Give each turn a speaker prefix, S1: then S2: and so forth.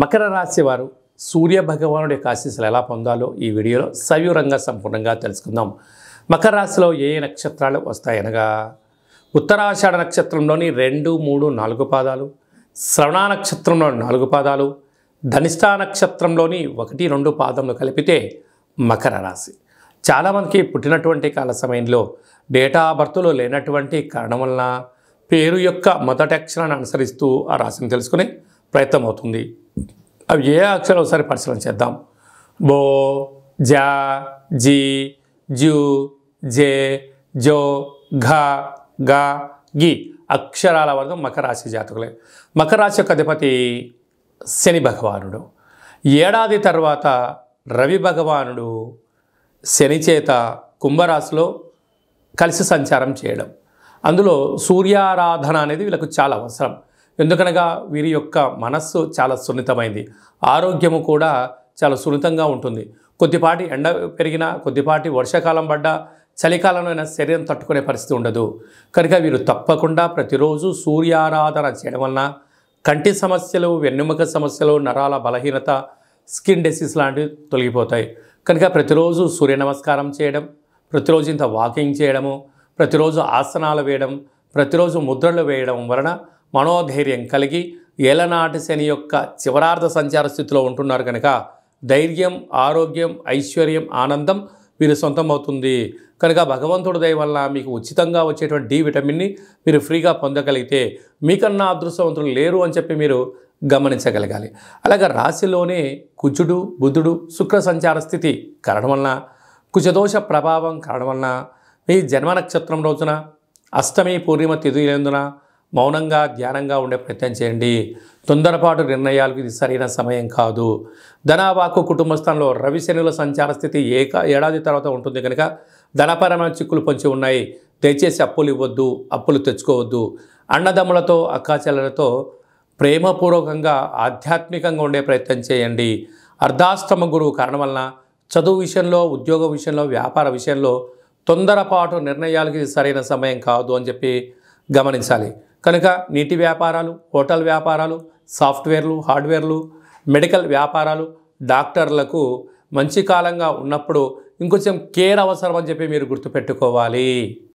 S1: మకర రాశి వారు సూర్య భగవానుడి యొక్క ఆశీస్సులు ఎలా పొందాలో ఈ వీడియోలో సవ్యూరంగా సంపూర్ణంగా తెలుసుకుందాం మకర రాశిలో ఏ ఏ నక్షత్రాలు వస్తాయనగా ఉత్తరాషాఢ నక్షత్రంలోని రెండు మూడు నాలుగు పాదాలు శ్రవణ నక్షత్రంలో నాలుగు పాదాలు ధనిష్టా నక్షత్రంలోని ఒకటి రెండు పాదములు కలిపితే మకర రాశి చాలామందికి పుట్టినటువంటి కాల సమయంలో డేటా బర్త్లో లేనటువంటి కారణం వలన పేరు యొక్క మొదటి అక్షరాన్ని అనుసరిస్తూ ఆ రాశిని తెలుసుకుని ప్రయత్నం అవుతుంది అవి ఏ అక్షరాలు ఒకసారి పరిశీలన చేద్దాం బో జా జీ జూ జే జో ఘ గా గి అక్షరాల వర్గం మకర రాశి జాతకులే మకర రాశి యొక్క అధిపతి శని భగవానుడు ఏడాది తర్వాత రవి భగవానుడు శని చేత కుంభరాశిలో కలిసి సంచారం చేయడం అందులో సూర్యారాధన అనేది వీళ్ళకు చాలా అవసరం ఎందుకనగా వీరి యొక్క మనస్సు చాలా సున్నితమైంది ఆరోగ్యము కూడా చాలా సున్నితంగా ఉంటుంది కొద్దిపాటి ఎండ పెరిగినా కొద్దిపాటి వర్షాకాలం పడ్డా చలికాలంలో శరీరం తట్టుకునే పరిస్థితి ఉండదు కనుక వీరు తప్పకుండా ప్రతిరోజు సూర్యారాధన చేయడం వలన కంటి సమస్యలు వెన్నెముక సమస్యలు నరాల బలహీనత స్కిన్ డిసీజ్ లాంటివి తొలగిపోతాయి కనుక ప్రతిరోజు సూర్య నమస్కారం చేయడం ప్రతిరోజు ఇంత వాకింగ్ చేయడము ప్రతిరోజు ఆసనాలు వేయడం ప్రతిరోజు ముద్రలు వేయడం వలన మనోధైర్యం కలిగి ఏలనాటి శని యొక్క చివరార్థ సంచార స్థితిలో ఉంటున్నారు కనుక ధైర్యం ఆరోగ్యం ఐశ్వర్యం ఆనందం మీరు సొంతం అవుతుంది కనుక భగవంతుడి దయ వల్ల మీకు ఉచితంగా వచ్చేటువంటి డి విటమిన్ని మీరు ఫ్రీగా పొందగలిగితే మీకన్నా అదృష్టవంతులు లేరు అని చెప్పి మీరు గమనించగలగాలి అలాగే రాశిలోనే కుజుడు బుధుడు శుక్ర సంచార స్థితి కారణం వలన కుజదోష ప్రభావం కారణం వలన మీ జన్మ నక్షత్రం రోజున అష్టమి పూర్ణిమ తిథి లేనందున మౌనంగా ధ్యానంగా ఉండే ప్రయత్నం చేయండి తొందరపాటు నిర్ణయాలకు ఇది సరైన సమయం కాదు ధనావాకు కుటుంబ స్థానంలో రవిశనుల సంచార స్థితి ఏక ఏడాది తర్వాత ఉంటుంది కనుక ధనపరమైన చిక్కులు పొంచి ఉన్నాయి దయచేసి అప్పులు ఇవ్వద్దు అప్పులు తెచ్చుకోవద్దు అన్నదమ్ములతో అక్కాచెల్లెలతో ప్రేమపూర్వకంగా ఆధ్యాత్మికంగా ఉండే ప్రయత్నం చేయండి అర్ధాశ్రమ గురువు కారణం వలన చదువు విషయంలో ఉద్యోగ విషయంలో వ్యాపార విషయంలో తొందరపాటు నిర్ణయాలకి సరైన సమయం కాదు అని చెప్పి గమనించాలి కనుక నీటి వ్యాపారాలు హోటల్ వ్యాపారాలు సాఫ్ట్వేర్లు హార్డ్వేర్లు మెడికల్ వ్యాపారాలు డాక్టర్లకు మంచి కాలంగా ఉన్నప్పుడు ఇంకొంచెం కేర్ అవసరం అని చెప్పి మీరు గుర్తుపెట్టుకోవాలి